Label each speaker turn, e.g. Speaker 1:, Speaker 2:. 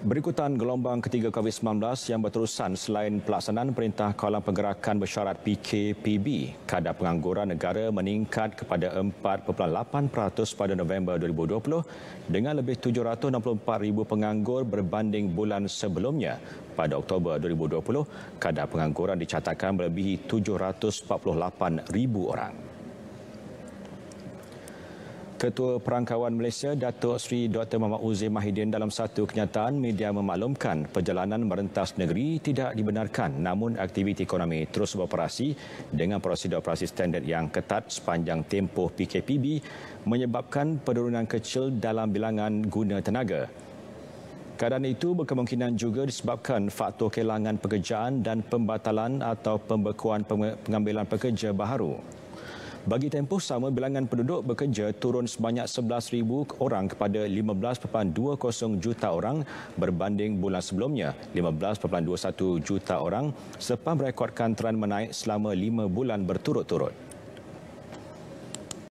Speaker 1: Berikutan gelombang ketiga COVID-19 yang berterusan selain pelaksanaan Perintah Kawalan Pergerakan Bersyarat PKPB, kadar pengangguran negara meningkat kepada 4.8% pada November 2020 dengan lebih 764,000 penganggur berbanding bulan sebelumnya. Pada Oktober 2020, kadar pengangguran dicatatkan melebihi 748,000 orang. Ketua Perangkawan Malaysia Datuk Sri Dr. Muhammad Uzim Mahidin dalam satu kenyataan media memaklumkan perjalanan merentas negeri tidak dibenarkan namun aktiviti ekonomi terus beroperasi dengan prosedur operasi standard yang ketat sepanjang tempoh PKPB menyebabkan penurunan kecil dalam bilangan guna tenaga. Keadaan itu berkemungkinan juga disebabkan faktor kehilangan pekerjaan dan pembatalan atau pembekuan pengambilan pekerja baharu. Bagi tempoh sama, bilangan penduduk bekerja turun sebanyak 11,000 orang kepada 15.20 juta orang berbanding bulan sebelumnya, 15.21 juta orang sepam rekodkan tren menaik selama 5 bulan berturut-turut.